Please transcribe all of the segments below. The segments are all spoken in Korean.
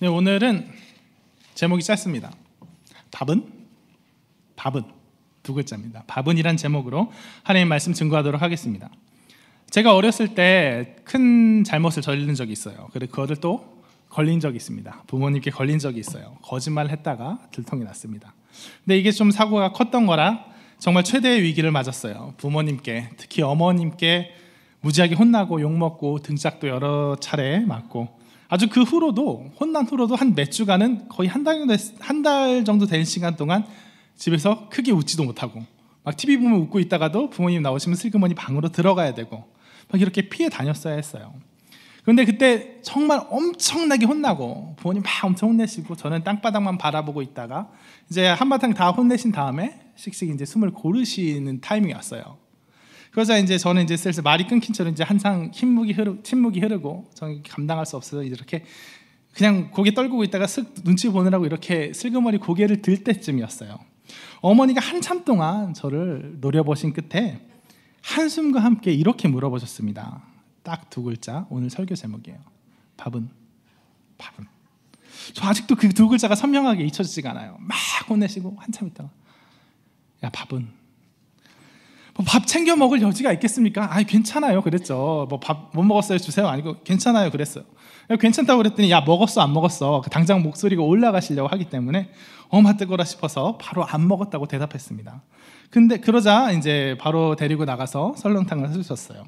네, 오늘은 제목이 짧습니다. 밥은? 밥은 두 글자입니다. 밥은이란 제목으로 하나님 말씀 증거하도록 하겠습니다. 제가 어렸을 때 큰 잘못을 저지른 적이 있어요. 그리고 그것을 또 걸린 적이 있습니다. 부모님께 걸린 적이 있어요. 거짓말 했다가 들통이 났습니다. 근데 이게 좀 사고가 컸던 거라 정말 최대의 위기를 맞았어요. 부모님께 특히 어머님께 무지하게 혼나고 욕먹고 등짝도 여러 차례 맞고 아주 그 후로도 혼난 후로도 한 몇 주간은 거의 한달 한달 정도 된 시간 동안 집에서 크게 웃지도 못하고 막 TV 보면 웃고 있다가도 부모님 나오시면 슬그머니 방으로 들어가야 되고 막 이렇게 피해 다녔어야 했어요. 그런데 그때 정말 엄청나게 혼나고 부모님 막 엄청 혼내시고 저는 땅바닥만 바라보고 있다가 이제 한바탕 다 혼내신 다음에 씩씩 이제 숨을 고르시는 타이밍이 왔어요. 그러자 이제 저는 이제 슬슬 말이 끊긴 채로 이제 한상 흰묵이 흐르 침묵이 흐르고 저는 감당할 수 없어서 이렇게 그냥 고개 떨구고 있다가 쓱 눈치 보느라고 이렇게 슬그머니 고개를 들 때쯤이었어요. 어머니가 한참 동안 저를 노려보신 끝에 한숨과 함께 이렇게 물어보셨습니다. 딱 두 글자 오늘 설교 제목이에요. 밥은 밥은. 저 아직도 그 두 글자가 선명하게 잊혀지지가 않아요. 막 혼내시고 한참 있다가 야 밥은 뭐 밥 챙겨 먹을 여지가 있겠습니까? 아, 괜찮아요. 그랬죠. 뭐 밥 못 먹었어요. 주세요. 아니고 괜찮아요. 그랬어요. 괜찮다고 그랬더니 야, 먹었어. 안 먹었어. 그 당장 목소리가 올라가시려고 하기 때문에 엄마 뜨거라 싶어서 바로 안 먹었다고 대답했습니다. 근데 그러자 이제 바로 데리고 나가서 설렁탕을 해주셨어요.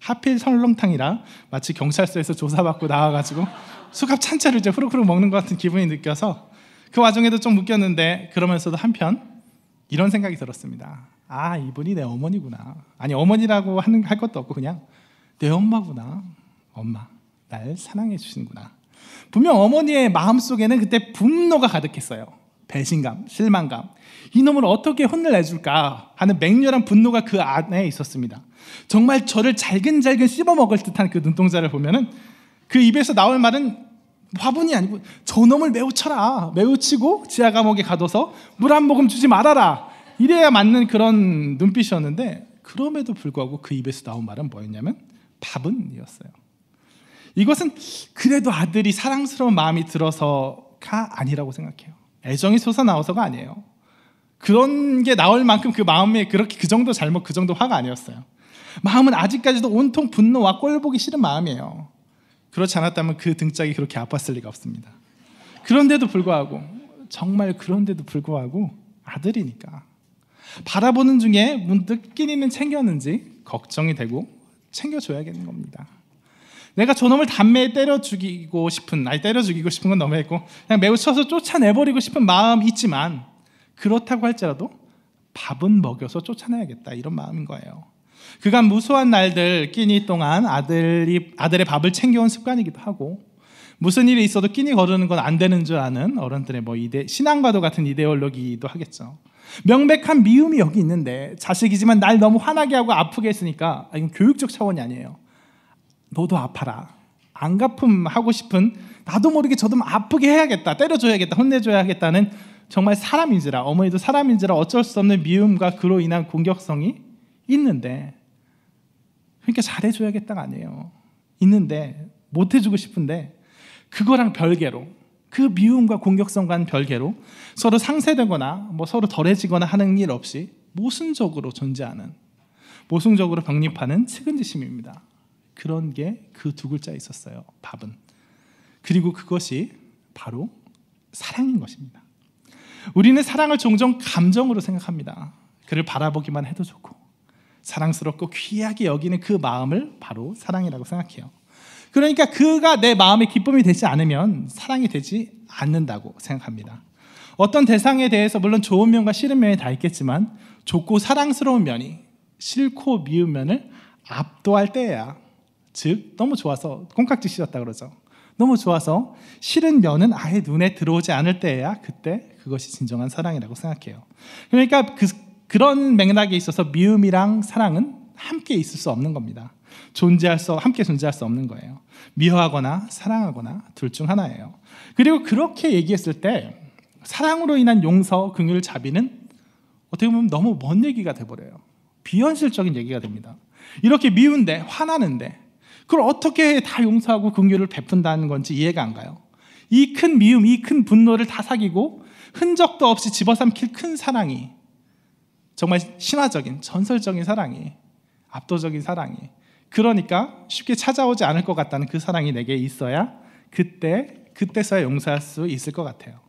하필 설렁탕이라 마치 경찰서에서 조사받고 나와가지고 수갑 찬채를 이제 후루후 먹는 것 같은 기분이 느껴서 그 와중에도 좀 웃겼는데 그러면서도 한편 이런 생각이 들었습니다. 아 이분이 내 어머니구나. 아니 어머니라고 하는 할 것도 없고 그냥 내 엄마구나. 엄마 날 사랑해 주시는구나. 분명 어머니의 마음 속에는 그때 분노가 가득했어요. 배신감, 실망감. 이놈을 어떻게 혼을 내줄까 하는 맹렬한 분노가 그 안에 있었습니다. 정말 저를 잘근잘근 씹어먹을 듯한 그 눈동자를 보면은 그 입에서 나올 말은 화분이 아니고 저놈을 매우 쳐라. 매우 치고 지하 감옥에 가둬서 물 한 모금 주지 말아라. 이래야 맞는 그런 눈빛이었는데 그럼에도 불구하고 그 입에서 나온 말은 뭐였냐면 밥은이었어요. 이것은 그래도 아들이 사랑스러운 마음이 들어서가 아니라고 생각해요. 애정이 솟아나와서가 아니에요. 그런 게 나올 만큼 그 마음에 그렇게 그 정도 잘못 그 정도 화가 아니었어요. 마음은 아직까지도 온통 분노와 꼴보기 싫은 마음이에요. 그렇지 않았다면 그 등짝이 그렇게 아팠을 리가 없습니다. 그런데도 불구하고 정말 그런데도 불구하고 아들이니까 바라보는 중에 문득 끼니는 챙겼는지 걱정이 되고 챙겨줘야겠는 겁니다. 내가 저놈을 담매에 때려 죽이고 싶은, 아니 때려 죽이고 싶은 건 너무했고 그냥 매우 쳐서 쫓아내버리고 싶은 마음 있지만 그렇다고 할지라도 밥은 먹여서 쫓아내야겠다 이런 마음인 거예요. 그간 무수한 날들 끼니 동안 아들이 아들의 밥을 챙겨온 습관이기도 하고 무슨 일이 있어도 끼니 거르는 건 안 되는 줄 아는 어른들의 뭐 이데 신앙과도 같은 이데올로기도 하겠죠. 명백한 미움이 여기 있는데 자식이지만 날 너무 화나게 하고 아프게 했으니까 아, 이건 교육적 차원이 아니에요. 너도 아파라. 안 갚음하고 싶은 나도 모르게 저도 아프게 해야겠다. 때려줘야겠다. 혼내줘야겠다는 정말 사람인지라 어머니도 사람인지라 어쩔 수 없는 미움과 그로 인한 공격성이 있는데 그러니까 잘해줘야겠다가 아니에요. 있는데 못해주고 싶은데 그거랑 별개로 그 미움과 공격성과는 별개로 서로 상쇄되거나 뭐 서로 덜해지거나 하는 일 없이 모순적으로 존재하는 모순적으로 병립하는 측은지심입니다. 그런 게 그 두 글자에 있었어요. 밥은. 그리고 그것이 바로 사랑인 것입니다. 우리는 사랑을 종종 감정으로 생각합니다. 그를 바라보기만 해도 좋고 사랑스럽고 귀하게 여기는 그 마음을 바로 사랑이라고 생각해요. 그러니까 그가 내 마음의 기쁨이 되지 않으면 사랑이 되지 않는다고 생각합니다. 어떤 대상에 대해서 물론 좋은 면과 싫은 면이 다 있겠지만 좋고 사랑스러운 면이 싫고 미운 면을 압도할 때야. 즉 너무 좋아서 콩깍지 씌었다 그러죠. 너무 좋아서 싫은 면은 아예 눈에 들어오지 않을 때야 그때 그것이 진정한 사랑이라고 생각해요. 그러니까 그, 그런 맥락에 있어서 미움이랑 사랑은 함께 있을 수 없는 겁니다. 존재할 수 함께 존재할 수 없는 거예요. 미워하거나 사랑하거나 둘 중 하나예요. 그리고 그렇게 얘기했을 때 사랑으로 인한 용서, 긍휼, 자비는 어떻게 보면 너무 먼 얘기가 돼 버려요. 비현실적인 얘기가 됩니다. 이렇게 미운데 화나는데 그걸 어떻게 다 용서하고 긍휼을 베푼다는 건지 이해가 안 가요. 이 큰 미움, 이 큰 분노를 다 사귀고 흔적도 없이 집어삼킬 큰 사랑이 정말 신화적인 전설적인 사랑이 압도적인 사랑이 그러니까 쉽게 찾아오지 않을 것 같다는 그 사랑이 내게 있어야 그때 그때서야 용서할 수 있을 것 같아요.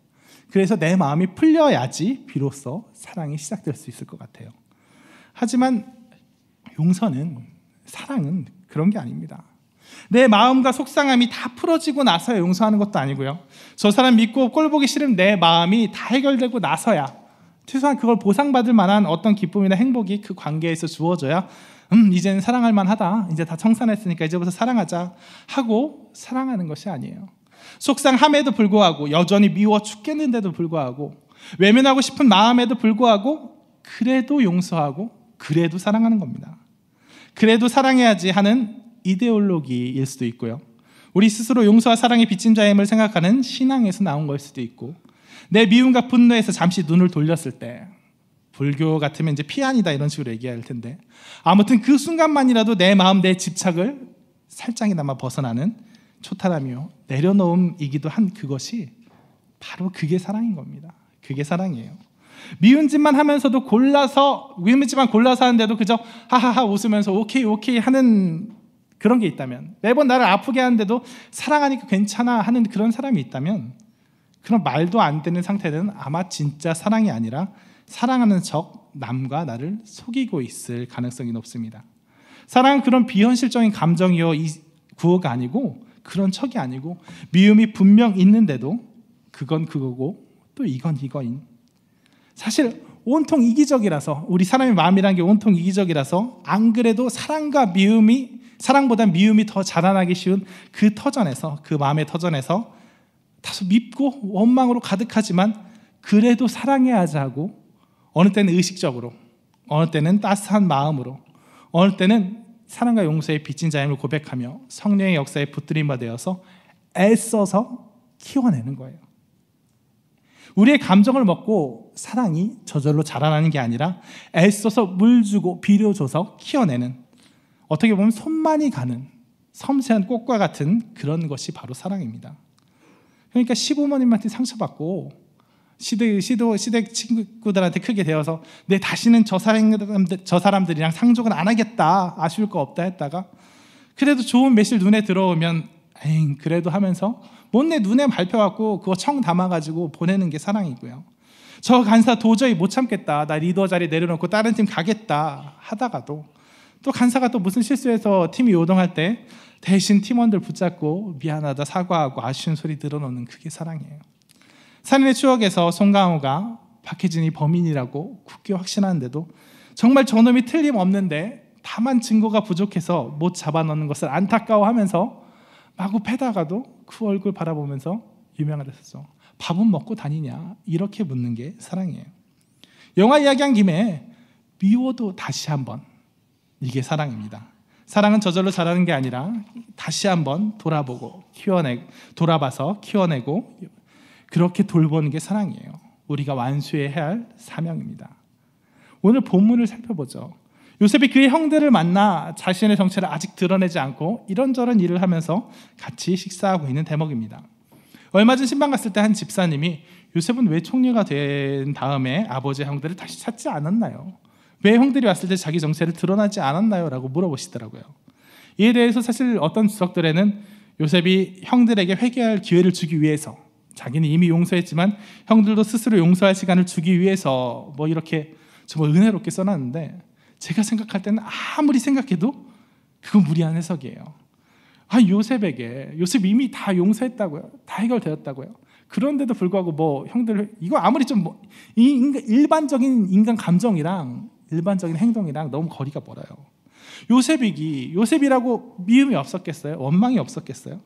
그래서 내 마음이 풀려야지 비로소 사랑이 시작될 수 있을 것 같아요. 하지만 용서는 사랑은 그런 게 아닙니다. 내 마음과 속상함이 다 풀어지고 나서야 용서하는 것도 아니고요. 저 사람 믿고 꼴 보기 싫은 내 마음이 다 해결되고 나서야 최소한 그걸 보상받을 만한 어떤 기쁨이나 행복이 그 관계에서 주어져야 음, 이제는 사랑할 만하다. 이제 다 청산했으니까 이제부터 사랑하자 하고 사랑하는 것이 아니에요. 속상함에도 불구하고 여전히 미워 죽겠는데도 불구하고 외면하고 싶은 마음에도 불구하고 그래도 용서하고 그래도 사랑하는 겁니다. 그래도 사랑해야지 하는 이데올로기일 수도 있고요. 우리 스스로 용서와 사랑의 빚진자임을 생각하는 신앙에서 나온 걸 수도 있고 내 미움과 분노에서 잠시 눈을 돌렸을 때 불교 같으면 이제 피안이다 이런 식으로 얘기할 텐데 아무튼 그 순간만이라도 내 마음 내 집착을 살짝이나마 벗어나는 초타람이요 내려놓음이기도 한 그것이 바로 그게 사랑인 겁니다. 그게 사랑이에요. 미운 짓만 하면서도 골라서 미움이만 골라서 하는데도 그저 하하하 웃으면서 오케이 오케이 하는 그런 게 있다면 매번 나를 아프게 하는데도 사랑하니까 괜찮아 하는 그런 사람이 있다면 그런 말도 안 되는 상태는 아마 진짜 사랑이 아니라 사랑하는 적 남과 나를 속이고 있을 가능성이 높습니다. 사랑은 그런 비현실적인 감정이요 구호가 아니고 그런 척이 아니고 미움이 분명 있는데도 그건 그거고 또 이건 이거인. 사실 온통 이기적이라서 우리 사람의 마음이란 게 온통 이기적이라서 안 그래도 사랑과 미움이 사랑보다 미움이 더 자라나기 쉬운 그 터전에서 그 마음의 터전에서 다소 밉고 원망으로 가득하지만 그래도 사랑해야 하고 어느 때는 의식적으로, 어느 때는 따스한 마음으로, 어느 때는 사랑과 용서의 빚진 자임을 고백하며 성령의 역사에 붙들인바 되어서 애써서 키워내는 거예요. 우리의 감정을 먹고 사랑이 저절로 자라나는 게 아니라 애써서 물 주고 비료 줘서 키워내는 어떻게 보면 손만이 가는 섬세한 꽃과 같은 그런 것이 바로 사랑입니다. 그러니까 시부모님한테 상처받고 시대 시도 시대 친구들한테 크게 되어서 내 다시는 저 사람들 저 사람들이랑 상종은 안 하겠다 아쉬울 거 없다 했다가 그래도 좋은 매실 눈에 들어오면 에잉 그래도 하면서 못 내 눈에 밟혀갖고 그거 청 담아가지고 보내는 게 사랑이고요. 저 간사 도저히 못 참겠다 나 리더 자리 내려놓고 다른 팀 가겠다 하다가도 또 간사가 또 무슨 실수해서 팀이 요동할 때 대신 팀원들 붙잡고 미안하다 사과하고 아쉬운 소리 들어놓는 그게 사랑이에요. 살인의 추억에서 송강호가 박해진이 범인이라고 굳게 확신하는데도 정말 저놈이 틀림없는데 다만 증거가 부족해서 못 잡아넣는 것을 안타까워하면서 마구 패다가도 그 얼굴 바라보면서 유명하다했었죠. 밥은 먹고 다니냐 이렇게 묻는 게 사랑이에요. 영화 이야기한 김에 미워도 다시 한번 이게 사랑입니다. 사랑은 저절로 자라는 게 아니라 다시 한번 돌아보고 키워내 돌아봐서 키워내고 그렇게 돌보는 게 사랑이에요. 우리가 완수해야 할 사명입니다. 오늘 본문을 살펴보죠. 요셉이 그의 형들을 만나 자신의 정체를 아직 드러내지 않고 이런저런 일을 하면서 같이 식사하고 있는 대목입니다. 얼마 전 신방 갔을 때 한 집사님이 요셉은 왜 총리가 된 다음에 아버지 형들을 다시 찾지 않았나요? 왜 형들이 왔을 때 자기 정체를 드러나지 않았나요? 라고 물어보시더라고요. 이에 대해서 사실 어떤 주석들에는 요셉이 형들에게 회개할 기회를 주기 위해서 자기는 이미 용서했지만 형들도 스스로 용서할 시간을 주기 위해서 뭐 이렇게 정말 은혜롭게 써놨는데 제가 생각할 때는 아무리 생각해도 그건 무리한 해석이에요. 아 요셉에게 요셉 이미 다 용서했다고요, 다 해결되었다고요. 그런데도 불구하고 뭐 형들 이거 아무리 좀 뭐, 일반적인 인간 감정이랑 일반적인 행동이랑 너무 거리가 멀어요. 요셉이기 요셉이라고 미움이 없었겠어요? 원망이 없었겠어요?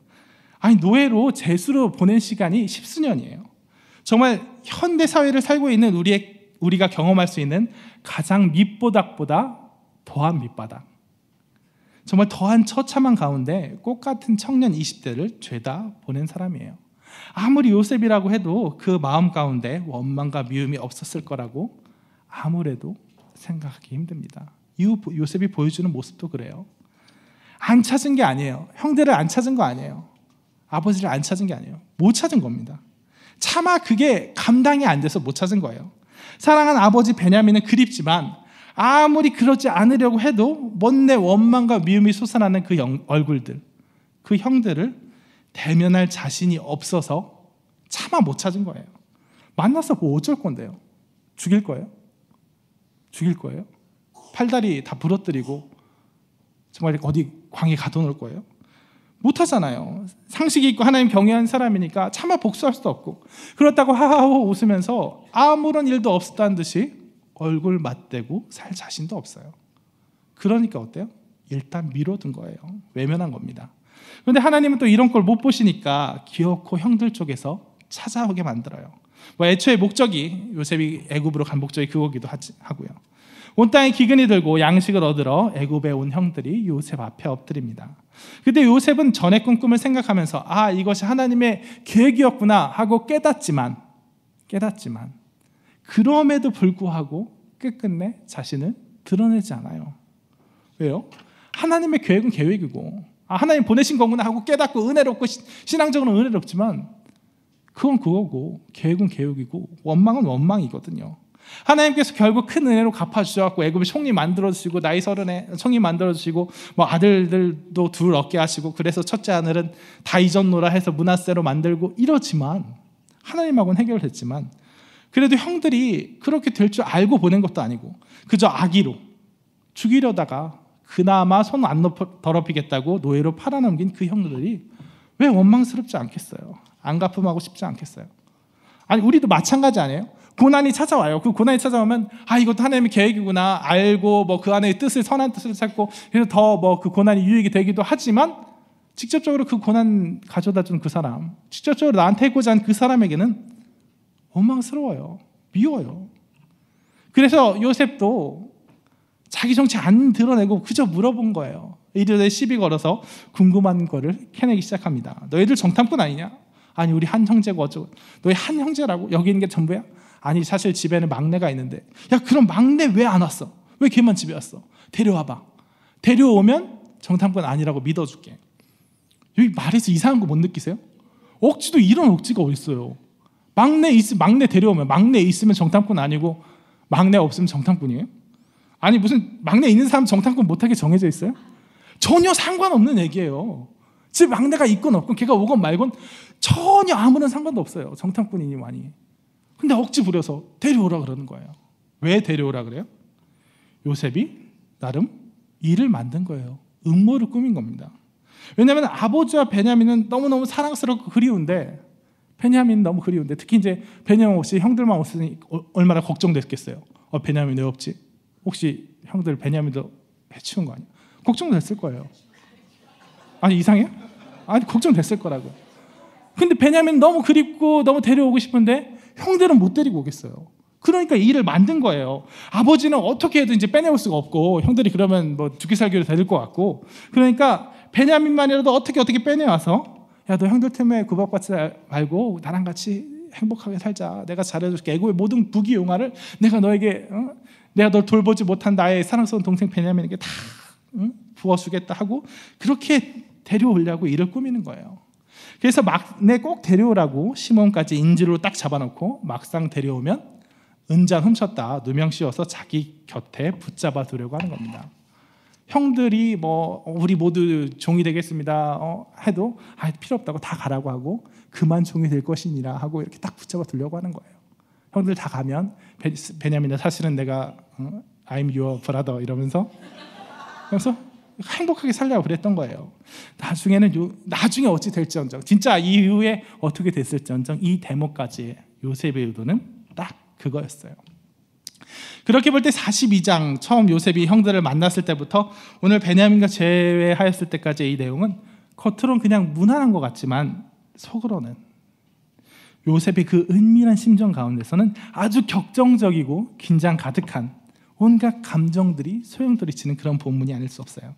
아니 노예로 재수로 보낸 시간이 십수년이에요. 정말 현대 사회를 살고 있는 우리의 우리가 경험할 수 있는 가장 밑바닥보다 더한 밑바닥. 정말 더한 처참한 가운데 꽃 같은 청년 20대를 죄다 보낸 사람이에요. 아무리 요셉이라고 해도 그 마음 가운데 원망과 미움이 없었을 거라고 아무래도 생각하기 힘듭니다. 요셉이 보여주는 모습도 그래요. 안 찾은 게 아니에요. 형제를 안 찾은 거 아니에요. 아버지를 안 찾은 게 아니에요. 못 찾은 겁니다. 차마 그게 감당이 안 돼서 못 찾은 거예요. 사랑한 아버지 베냐민은 그립지만 아무리 그러지 않으려고 해도 못 내 원망과 미움이 솟아나는 그 영, 얼굴들, 그 형들을 대면할 자신이 없어서 차마 못 찾은 거예요. 만나서 뭐 어쩔 건데요? 죽일 거예요? 죽일 거예요? 팔다리 다 부러뜨리고 정말 어디 광에 가둬놓을 거예요? 못하잖아요. 상식이 있고 하나님 경외한 사람이니까 차마 복수할 수도 없고 그렇다고 하하하 웃으면서 아무런 일도 없었다는 듯이 얼굴 맞대고 살 자신도 없어요. 그러니까 어때요? 일단 미뤄둔 거예요. 외면한 겁니다. 그런데 하나님은 또 이런 걸 못 보시니까 기어코 형들 쪽에서 찾아오게 만들어요. 뭐 애초에 목적이 요셉이 애굽으로 간 목적이 그거기도 하고요. 온 땅에 기근이 들고 양식을 얻으러 애굽에 온 형들이 요셉 앞에 엎드립니다. 근데 요셉은 전의 꿈 꿈을 생각하면서 아 이것이 하나님의 계획이었구나 하고 깨닫지만 깨닫지만 그럼에도 불구하고 끝끝내 자신을 드러내지 않아요. 왜요? 하나님의 계획은 계획이고 아, 하나님 보내신 거구나 하고 깨닫고 은혜롭고 신앙적으로 은혜롭지만 그건 그거고 계획은 계획이고 원망은 원망이거든요. 하나님께서 결국 큰 은혜로 갚아주셔갖고 애굽의 총리 만들어주시고 나이 서른에 총리 만들어주시고 뭐 아들들도 둘 얻게 하시고 그래서 첫째 아들은 다이전노라 해서 문화세로 만들고 이러지만 하나님하고는 해결됐지만 그래도 형들이 그렇게 될 줄 알고 보낸 것도 아니고 그저 악의로 죽이려다가 그나마 손 안 더럽히겠다고 노예로 팔아넘긴 그 형들이 왜 원망스럽지 않겠어요? 안 갚음하고 싶지 않겠어요? 아니 우리도 마찬가지 아니에요? 고난이 찾아와요. 그 고난이 찾아오면 아 이것도 하나님의 계획이구나 알고 뭐 그 안에 뜻을 선한 뜻을 찾고 그래서 더 뭐 그 고난이 유익이 되기도 하지만 직접적으로 그 고난 가져다 준 그 사람, 직접적으로 나한테 했고자한 그 사람에게는 원망스러워요. 미워요. 그래서 요셉도 자기 정체 안 드러내고 그저 물어본 거예요. 이르되 시비 걸어서 궁금한 거를 캐내기 시작합니다. 너희들 정탐꾼 아니냐? 아니 우리 한 형제고 어쩌고 너희 한 형제라고 여기 있는 게 전부야? 아니 사실 집에는 막내가 있는데 야 그럼 막내 왜 안 왔어? 왜 걔만 집에 왔어? 데려와봐. 데려오면 정탐꾼 아니라고 믿어줄게. 여기 말해서 이상한 거 못 느끼세요? 억지도 이런 억지가 어딨어요. 막내 있 막내 데려오면 막내 있으면 정탐꾼 아니고 막내 없으면 정탐꾼이에요? 아니 무슨 막내 있는 사람 정탐꾼 못하게 정해져 있어요? 전혀 상관없는 얘기예요. 집 막내가 있건 없건 걔가 오건 말건 전혀 아무런 상관도 없어요. 정탐꾼이니 많이. 근데 억지 부려서 데려오라 그러는 거예요. 왜 데려오라 그래요? 요셉이 나름 일을 만든 거예요. 음모를 꾸민 겁니다. 왜냐하면 아버지와 베냐민은 너무너무 사랑스럽고 그리운데 베냐민 너무 그리운데 특히 이제 베냐민 없이 형들만 없으니 어, 얼마나 걱정됐겠어요. 어, 베냐민 왜 없지? 혹시 형들 베냐민도 해치운 거 아니야? 걱정됐을 거예요. 아니 이상해요? 아니 걱정됐을 거라고. 근데 베냐민 너무 그립고 너무 데려오고 싶은데 형들은 못 데리고 오겠어요. 그러니까 일을 만든 거예요. 아버지는 어떻게 해도 이제 빼내올 수가 없고 형들이 그러면 뭐 죽기 살기로 될 것 같고 그러니까 베냐민만이라도 어떻게 어떻게 빼내와서 야 너 형들 틈에 구박받지 말고 나랑 같이 행복하게 살자. 내가 잘해줄게. 애고의 모든 부귀 용화를 내가 너에게 어? 내가 널 돌보지 못한 나의 사랑스러운 동생 베냐민에게 다 응? 부어주겠다 하고 그렇게 데려오려고 일을 꾸미는 거예요. 그래서 막내 꼭 데려오라고 시몬까지 인질로 딱 잡아놓고 막상 데려오면 은잔 훔쳤다 누명 씌워서 자기 곁에 붙잡아 두려고 하는 겁니다. 형들이 뭐 어, 우리 모두 종이 되겠습니다 어, 해도 아, 필요 없다고 다 가라고 하고 그만 종이 될 것이니라 하고 이렇게 딱 붙잡아 두려고 하는 거예요. 형들 다 가면 베냐민이 사실은 내가 어, I'm your brother 이러면서 그래서 행복하게 살려고 그랬던 거예요. 나중에는 요, 나중에 어찌 될지언정 진짜 이후에 어떻게 됐을지언정 이 대목까지 요셉의 의도는 딱 그거였어요. 그렇게 볼 때 42장 처음 요셉이 형들을 만났을 때부터 오늘 베냐민과 제외하였을 때까지 이 내용은 겉으론 그냥 무난한 것 같지만 속으로는 요셉의 그 은밀한 심정 가운데서는 아주 격정적이고 긴장 가득한 온갖 감정들이 소용돌이치는 그런 본문이 아닐 수 없어요.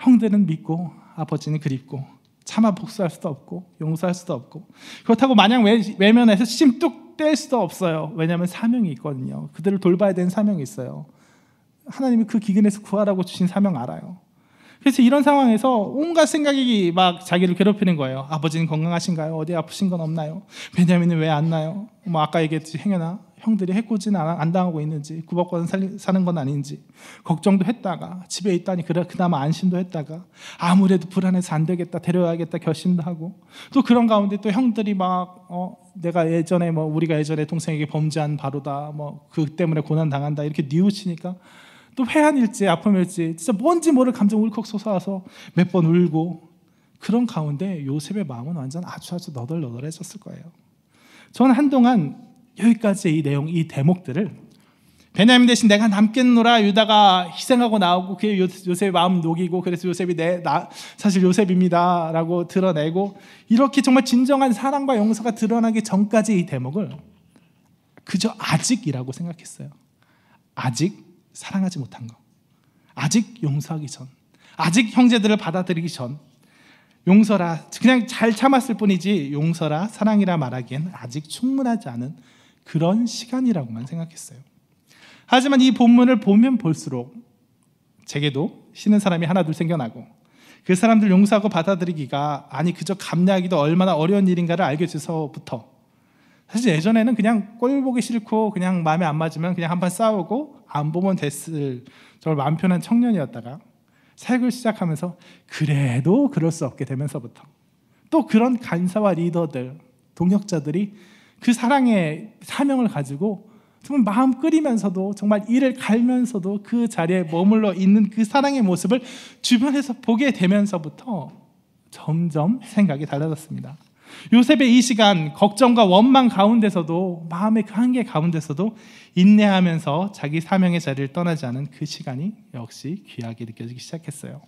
형들은 믿고 아버지는 그립고 차마 복수할 수도 없고 용서할 수도 없고 그렇다고 마냥 외, 외면해서 심 뚝 뗄 수도 없어요. 왜냐하면 사명이 있거든요. 그들을 돌봐야 되는 사명이 있어요. 하나님이 그 기근에서 구하라고 주신 사명 알아요. 그래서 이런 상황에서 온갖 생각이 막 자기를 괴롭히는 거예요. 아버지는 건강하신가요? 어디 아프신 건 없나요? 베냐민은 왜안 나요? 뭐 아까 얘기했듯이 행여나 형들이 해코진 안 당하고 있는지 구박권 사는 건 아닌지 걱정도 했다가 집에 있다니 그나마 안심도 했다가 아무래도 불안해서 안 되겠다 데려야겠다 결심도 하고 또 그런 가운데 또 형들이 막 어, 내가 예전에 뭐 우리가 예전에 동생에게 범죄한 바로다 뭐 그 때문에 고난 당한다 이렇게 뉘우치니까 또 회한일지 아픔일지 진짜 뭔지 모를 감정 울컥 솟아와서 몇 번 울고 그런 가운데 요셉의 마음은 완전 아주아주 너덜너덜해졌을 거예요. 저는 한동안 여기까지의 이 내용, 이 대목들을 베냐민 대신 내가 남겠노라 유다가 희생하고 나오고 그게 요셉의 마음 녹이고 그래서 요셉이 내 나, 사실 요셉입니다라고 드러내고 이렇게 정말 진정한 사랑과 용서가 드러나기 전까지 이 대목을 그저 아직이라고 생각했어요. 아직 사랑하지 못한 것, 아직 용서하기 전, 아직 형제들을 받아들이기 전, 용서라 그냥 잘 참았을 뿐이지 용서라 사랑이라 말하기엔 아직 충분하지 않은 그런 시간이라고만 생각했어요. 하지만 이 본문을 보면 볼수록 제게도 쉬는 사람이 하나 둘 생겨나고 그 사람들 용서하고 받아들이기가 아니 그저 감내하기도 얼마나 어려운 일인가를 알게 돼서부터 사실 예전에는 그냥 꼴 보기 싫고 그냥 마음에 안 맞으면 그냥 한판 싸우고 안 보면 됐을 정말 마음 편한 청년이었다가 사을 시작하면서 그래도 그럴 수 없게 되면서부터 또 그런 간사와 리더들 동역자들이 그 사랑의 사명을 가지고 정말 마음 끓이면서도 정말 일을 갈면서도 그 자리에 머물러 있는 그 사랑의 모습을 주변에서 보게 되면서부터 점점 생각이 달라졌습니다. 요셉의 이 시간 걱정과 원망 가운데서도 마음의 그 한계 가운데서도 인내하면서 자기 사명의 자리를 떠나지 않은 그 시간이 역시 귀하게 느껴지기 시작했어요.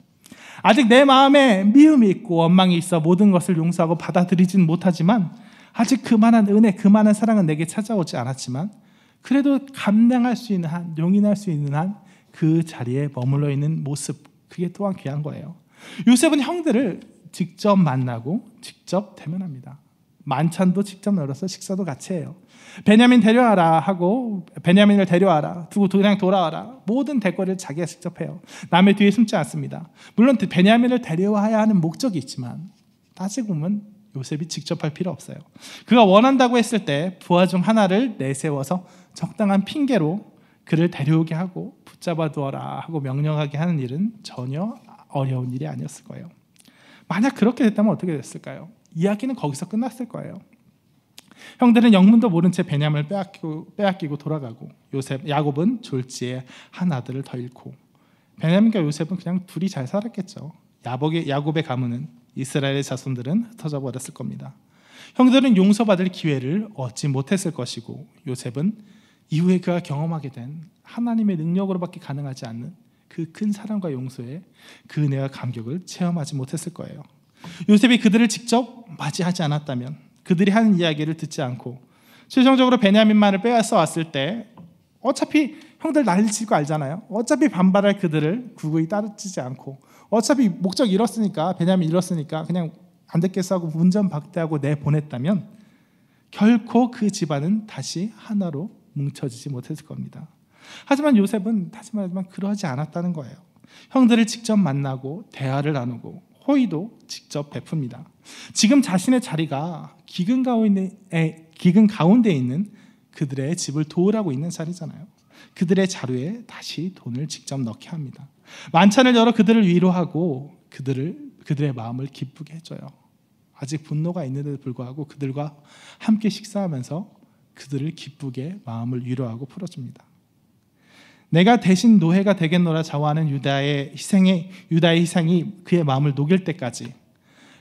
아직 내 마음에 미움이 있고 원망이 있어 모든 것을 용서하고 받아들이진 못하지만 아직 그만한 은혜, 그만한 사랑은 내게 찾아오지 않았지만 그래도 감당할 수 있는 한, 용인할 수 있는 한 그 자리에 머물러 있는 모습 그게 또한 귀한 거예요. 요셉은 형들을 직접 만나고 직접 대면합니다. 만찬도 직접 열어서 식사도 같이 해요. 베냐민 데려와라 하고 베냐민을 데려와라 두고 그냥 돌아와라 모든 대거를 자기가 직접 해요. 남의 뒤에 숨지 않습니다. 물론 그 베냐민을 데려와야 하는 목적이 있지만 따지고 보면 요셉이 직접 할 필요 없어요. 그가 원한다고 했을 때 부하 중 하나를 내세워서 적당한 핑계로 그를 데려오게 하고 붙잡아 두어라 하고 명령하게 하는 일은 전혀 어려운 일이 아니었을 거예요. 만약 그렇게 됐다면 어떻게 됐을까요? 이야기는 거기서 끝났을 거예요. 형들은 영문도 모른 채 베냐민을 빼앗기고, 빼앗기고 돌아가고 요셉 야곱은 졸지에 한 아들을 더 잃고 베냐민과 요셉은 그냥 둘이 잘 살았겠죠. 야곱의, 야곱의 가문은 이스라엘의 자손들은 흩어져 버렸을 겁니다. 형들은 용서받을 기회를 얻지 못했을 것이고 요셉은 이후에 그가 경험하게 된 하나님의 능력으로밖에 가능하지 않는 그 큰 사랑과 용서에 그 은혜와 감격을 체험하지 못했을 거예요. 요셉이 그들을 직접 맞이하지 않았다면 그들이 하는 이야기를 듣지 않고 최종적으로 베냐민만을 빼앗아 왔을 때 어차피 형들 난리거 알잖아요. 어차피 반발할 그들을 구구히 따르지 않고 어차피 목적 잃었으니까 베냐민 잃었으니까 그냥 안됐겠어 하고 운전 박대하고 내보냈다면 결코 그 집안은 다시 하나로 뭉쳐지지 못했을 겁니다. 하지만 요셉은 다시 말하지만 그러지 않았다는 거예요. 형들을 직접 만나고 대화를 나누고 호의도 직접 베풉니다. 지금 자신의 자리가 기근 가운데, 기근 가운데 있는 그들의 집을 도우라고 있는 자리잖아요. 그들의 자루에 다시 돈을 직접 넣게 합니다. 만찬을 열어 그들을 위로하고 그들을 그들의 마음을 기쁘게 해줘요. 아직 분노가 있는데도 불구하고 그들과 함께 식사하면서 그들을 기쁘게 마음을 위로하고 풀어줍니다. 내가 대신 노예가 되겠노라 자화하는 유다의 희생이 유다의 희생이 그의 마음을 녹일 때까지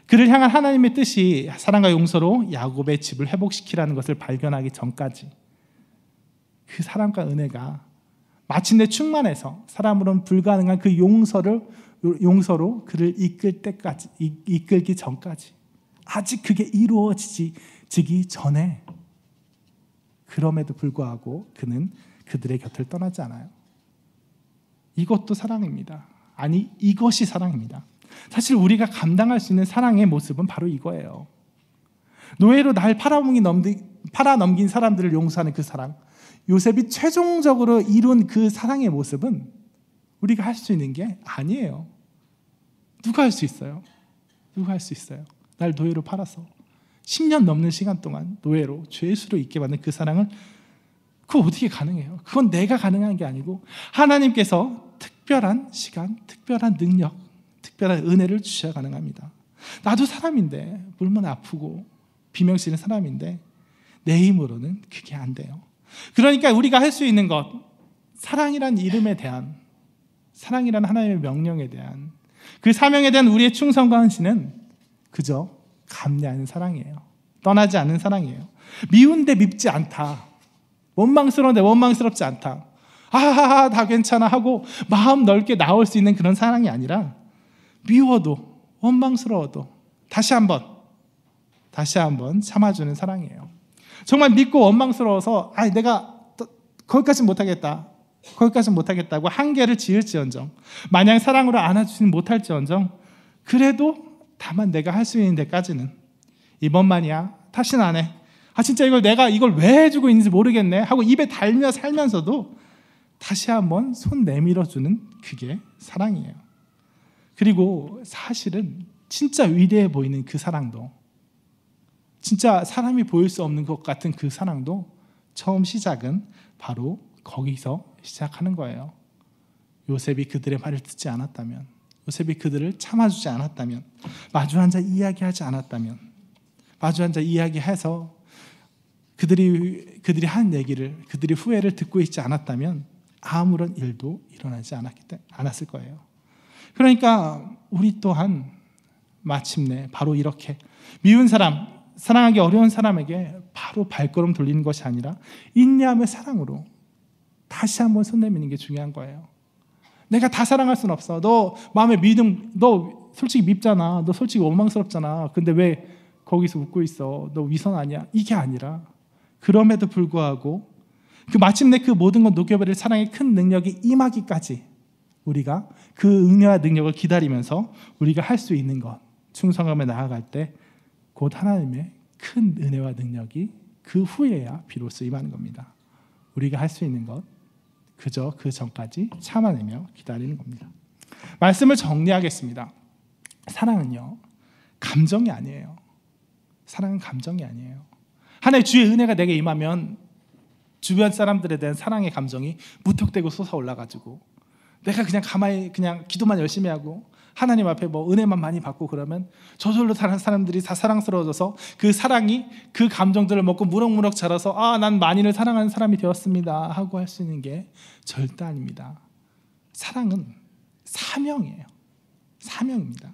그를 향한 하나님의 뜻이 사랑과 용서로 야곱의 집을 회복시키라는 것을 발견하기 전까지 그 사랑과 은혜가 마침내 충만해서 사람으로는 불가능한 그 용서를 용서로 그를 이끌 때까지 이끌기 전까지 아직 그게 이루어지기 전에 그럼에도 불구하고 그는 그들의 곁을 떠나지 않아요. 이것도 사랑입니다. 아니 이것이 사랑입니다. 사실 우리가 감당할 수 있는 사랑의 모습은 바로 이거예요. 노예로 날 팔아넘긴 사람들을 용서하는 그 사랑. 요셉이 최종적으로 이룬 그 사랑의 모습은 우리가 할 수 있는 게 아니에요. 누가 할 수 있어요? 누가 할 수 있어요? 날 노예로 팔아서 10년 넘는 시간 동안 노예로 죄수로 있게 만든 그 사랑을 그 어떻게 가능해요? 그건 내가 가능한 게 아니고 하나님께서 특별한 시간, 특별한 능력, 특별한 은혜를 주셔야 가능합니다. 나도 사람인데 물론 아프고 비명치는 사람인데 내 힘으로는 그게 안 돼요. 그러니까 우리가 할 수 있는 것, 사랑이란 이름에 대한, 사랑이란 하나님의 명령에 대한, 그 사명에 대한 우리의 충성과 헌신은 그저 감내하는 사랑이에요. 떠나지 않는 사랑이에요. 미운데 밉지 않다. 원망스러운데 원망스럽지 않다. 아하하, 다 괜찮아 하고 마음 넓게 나올 수 있는 그런 사랑이 아니라 미워도 원망스러워도 다시 한번, 다시 한번 참아주는 사랑이에요. 정말 믿고 원망스러워서 아 내가 거기까지 못하겠다. 거기까지 못하겠다고 한계를 지을지언정 마냥 사랑으로 안아주지는 못할지언정 그래도 다만 내가 할 수 있는 데까지는 이번만이야 다신 안 해. 아 진짜 이걸 내가 이걸 왜 해주고 있는지 모르겠네 하고 입에 달며 살면서도 다시 한번 손 내밀어주는 그게 사랑이에요. 그리고 사실은 진짜 위대해 보이는 그 사랑도 진짜 사람이 보일 수 없는 것 같은 그 사랑도 처음 시작은 바로 거기서 시작하는 거예요. 요셉이 그들의 말을 듣지 않았다면, 요셉이 그들을 참아주지 않았다면, 마주 앉아 이야기하지 않았다면, 마주 앉아 이야기해서 그들이 그들이 한 얘기를 그들이 후회를 듣고 있지 않았다면 아무런 일도 일어나지 않았기 때, 않았을 거예요. 그러니까 우리 또한 마침내 바로 이렇게 미운 사람 사랑하기 어려운 사람에게 바로 발걸음 돌리는 것이 아니라 인내함의 사랑으로 다시 한 번 손 내미는 게 중요한 거예요. 내가 다 사랑할 순 없어. 너 마음에 믿음, 너 솔직히 밉잖아. 너 솔직히 원망스럽잖아. 근데 왜 거기서 웃고 있어? 너 위선 아니야? 이게 아니라 그럼에도 불구하고 그 마침내 그 모든 건 녹여버릴 사랑의 큰 능력이 임하기까지 우리가 그 응려와 능력을 기다리면서 우리가 할 수 있는 것 충성함에 나아갈 때곧 하나님의 큰 은혜와 능력이 그 후에야 비로소 임하는 겁니다. 우리가 할 수 있는 것 그저 그 전까지 참아내며 기다리는 겁니다. 말씀을 정리하겠습니다. 사랑은요 감정이 아니에요. 사랑은 감정이 아니에요. 하나의 주의 은혜가 내게 임하면 주변 사람들에 대한 사랑의 감정이 무턱대고 솟아올라가지고 내가 그냥 가만히 그냥 기도만 열심히 하고 하나님 앞에 뭐 은혜만 많이 받고 그러면 저절로 다른 사람들이 다 사랑스러워져서 그 사랑이 그 감정들을 먹고 무럭무럭 자라서 아, 난 만인을 사랑하는 사람이 되었습니다. 하고 할 수 있는 게 절대 아닙니다. 사랑은 사명이에요. 사명입니다.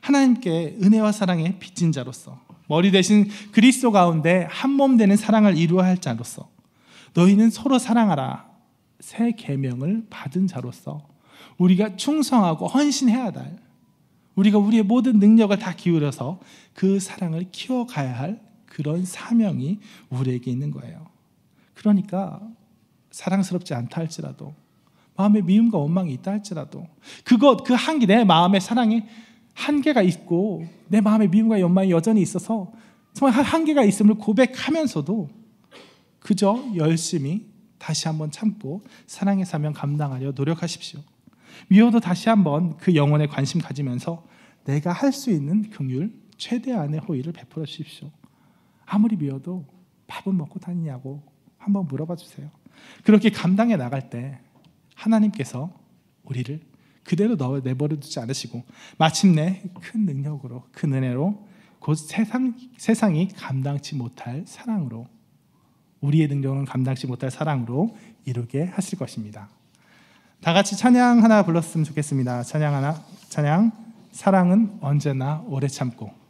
하나님께 은혜와 사랑의 빚진 자로서 머리 대신 그리스도 가운데 한 몸 되는 사랑을 이루어야 할 자로서 너희는 서로 사랑하라 새 계명을 받은 자로서 우리가 충성하고 헌신해야 할, 우리가 우리의 모든 능력을 다 기울여서 그 사랑을 키워가야 할 그런 사명이 우리에게 있는 거예요. 그러니까 사랑스럽지 않다 할지라도 마음에 미움과 원망이 있다 할지라도 그것 그 한계 내 마음의 사랑에 한계가 있고 내 마음에 미움과 원망이 여전히 있어서 정말 한계가 있음을 고백하면서도 그저 열심히 다시 한번 참고 사랑의 사명 감당하려 노력하십시오. 미워도 다시 한번 그 영혼에 관심 가지면서 내가 할 수 있는 긍휼 최대한의 호의를 베풀어 주십시오. 아무리 미워도 밥은 먹고 다니냐고 한번 물어봐 주세요. 그렇게 감당해 나갈 때 하나님께서 우리를 그대로 내버려 두지 않으시고 마침내 큰 능력으로 큰 은혜로 곧 세상, 세상이 감당치 못할 사랑으로 우리의 능력은 감당치 못할 사랑으로 이루게 하실 것입니다. 다 같이 찬양 하나 불렀으면 좋겠습니다. 찬양 하나, 찬양. 사랑은 언제나 오래 참고.